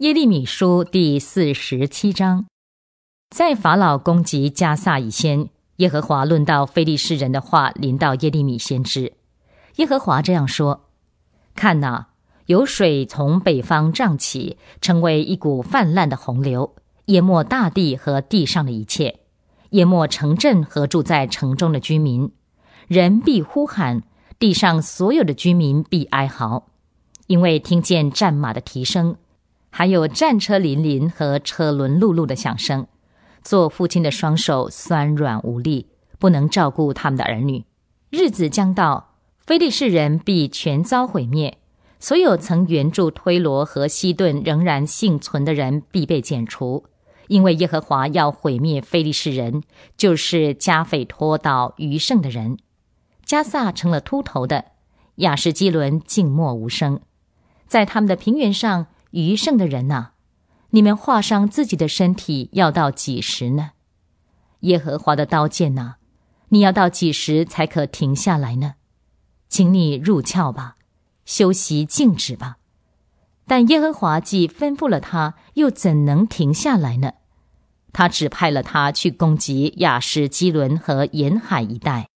耶利米书第四十七章，在法老攻击加萨以前，耶和华论到非利士人的话临到耶利米先知。耶和华这样说：“看哪，有水从北方涨起，成为一股泛滥的洪流，淹没大地和地上的一切，淹没城镇和住在城中的居民。人必呼喊，地上所有的居民必哀嚎，因为听见战马的蹄声。”还有战车林林和车轮辘辘的响声，做父亲的双手酸软无力，不能照顾他们的儿女。日子将到，非利士人必全遭毁灭。所有曾援助推罗和西顿仍然幸存的人必被剪除，因为耶和华要毁灭非利士人，就是加斐托岛余剩的人。加萨成了秃头的，亚士基伦静默无声，在他们的平原上。余剩的人呐，你们划伤自己的身体要到几时呢？耶和华的刀剑呐，你要到几时才可停下来呢？请你入鞘吧，休息静止吧。但耶和华既吩咐了他，又怎能停下来呢？他指派了他去攻击亚什基伦和沿海一带。